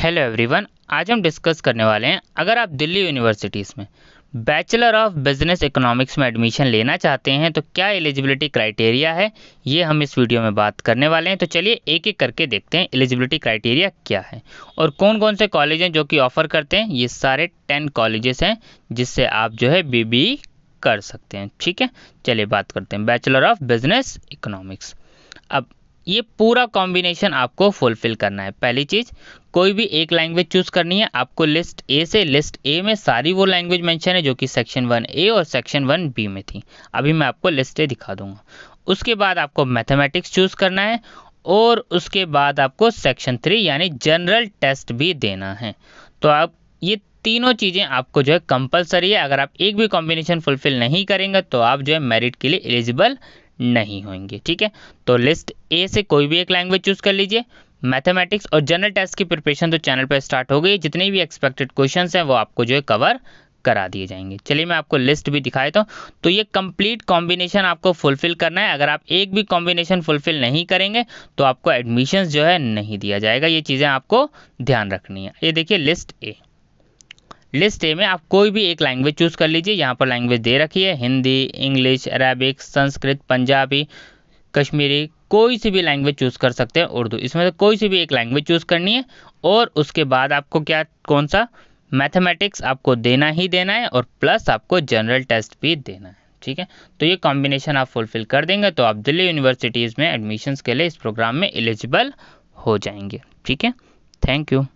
hello everyone आज हम discuss करने वाले हैं अगर आप दिल्ली यूनिवर्सिटीज़ में बैचलर ऑफ बिजनेस इकोनॉमिक्स में एडमिशन लेना चाहते हैं तो क्या एलिजिबिलिटी क्राइटेरिया है ये हम इस वीडियो में बात करने वाले हैं तो चलिए एक एक करके देखते हैं एलिजिबिलिटी क्राइटेरिया क्या है और कौन कौन से कॉलेज हैं जो कि ऑफ़र करते हैं ये सारे टेन कॉलेजेस हैं जिससे आप जो है बी e कर सकते हैं ठीक है चलिए बात करते हैं बैचलर ऑफ बिजनेस इकोनॉमिक्स अब ये पूरा कॉम्बिनेशन आपको फुलफिल करना है पहली चीज़ कोई भी एक लैंग्वेज चूज़ करनी है आपको लिस्ट ए से लिस्ट ए में सारी वो लैंग्वेज मेंशन है जो कि सेक्शन वन ए और सेक्शन वन बी में थी अभी मैं आपको लिस्ट ए दिखा दूंगा उसके बाद आपको मैथमेटिक्स चूज़ करना है और उसके बाद आपको सेक्शन थ्री यानी जनरल टेस्ट भी देना है तो आप ये तीनों चीज़ें आपको जो है कंपलसरी है अगर आप एक भी कॉम्बिनेशन फुलफिल नहीं करेंगे तो आप जो है मेरिट के लिए एलिजिबल नहीं होंगे ठीक है तो लिस्ट ए से कोई भी एक लैंग्वेज चूज़ कर लीजिए मैथमेटिक्स और जनरल टेस्ट की प्रिपरेशन तो चैनल पर स्टार्ट हो गई जितने भी एक्सपेक्टेड क्वेश्चन हैं वो आपको जो है कवर करा दिए जाएंगे चलिए मैं आपको लिस्ट भी दिखाई हूँ तो ये कंप्लीट कॉम्बिनेशन आपको फुलफिल करना है अगर आप एक भी कॉम्बिनेशन फुलफिल नहीं करेंगे तो आपको एडमिशन्स जो है नहीं दिया जाएगा ये चीज़ें आपको ध्यान रखनी है ये देखिए लिस्ट ए लिस्ट ए में आप कोई भी एक लैंग्वेज चूज़ कर लीजिए यहाँ पर लैंग्वेज दे रखी है हिंदी इंग्लिश अरेबिक संस्कृत पंजाबी कश्मीरी कोई सी भी लैंग्वेज चूज़ कर सकते हैं उर्दू इसमें से कोई सी भी एक लैंग्वेज चूज़ करनी है और उसके बाद आपको क्या कौन सा मैथमेटिक्स आपको देना ही देना है और प्लस आपको जनरल टेस्ट भी देना है ठीक है तो ये कॉम्बिनेशन आप फुलफिल कर देंगे तो आप दिल्ली यूनिवर्सिटीज़ में एडमिशन्स के लिए इस प्रोग्राम में एलिजिबल हो जाएंगे ठीक है थैंक यू